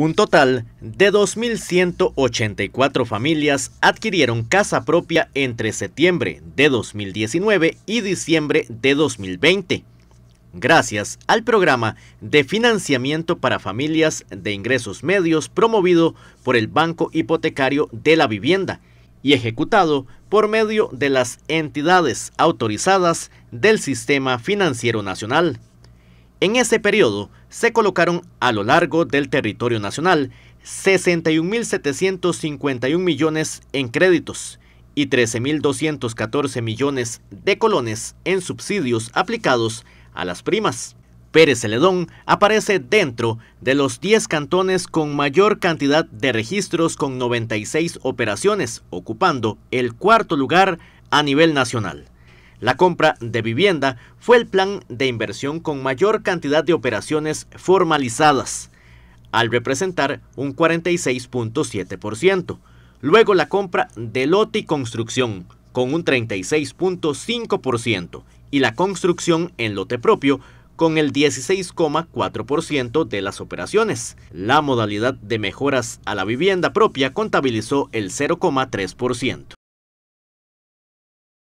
Un total de 2.184 familias adquirieron casa propia entre septiembre de 2019 y diciembre de 2020, gracias al programa de financiamiento para familias de ingresos medios promovido por el Banco Hipotecario de la Vivienda y ejecutado por medio de las entidades autorizadas del Sistema Financiero Nacional. En ese periodo se colocaron a lo largo del territorio nacional 61.751 millones en créditos y 13.214 millones de colones en subsidios aplicados a las primas. Pérez Celedón aparece dentro de los 10 cantones con mayor cantidad de registros con 96 operaciones, ocupando el cuarto lugar a nivel nacional. La compra de vivienda fue el plan de inversión con mayor cantidad de operaciones formalizadas, al representar un 46.7%. Luego la compra de lote y construcción, con un 36.5%, y la construcción en lote propio, con el 16,4% de las operaciones. La modalidad de mejoras a la vivienda propia contabilizó el 0,3%.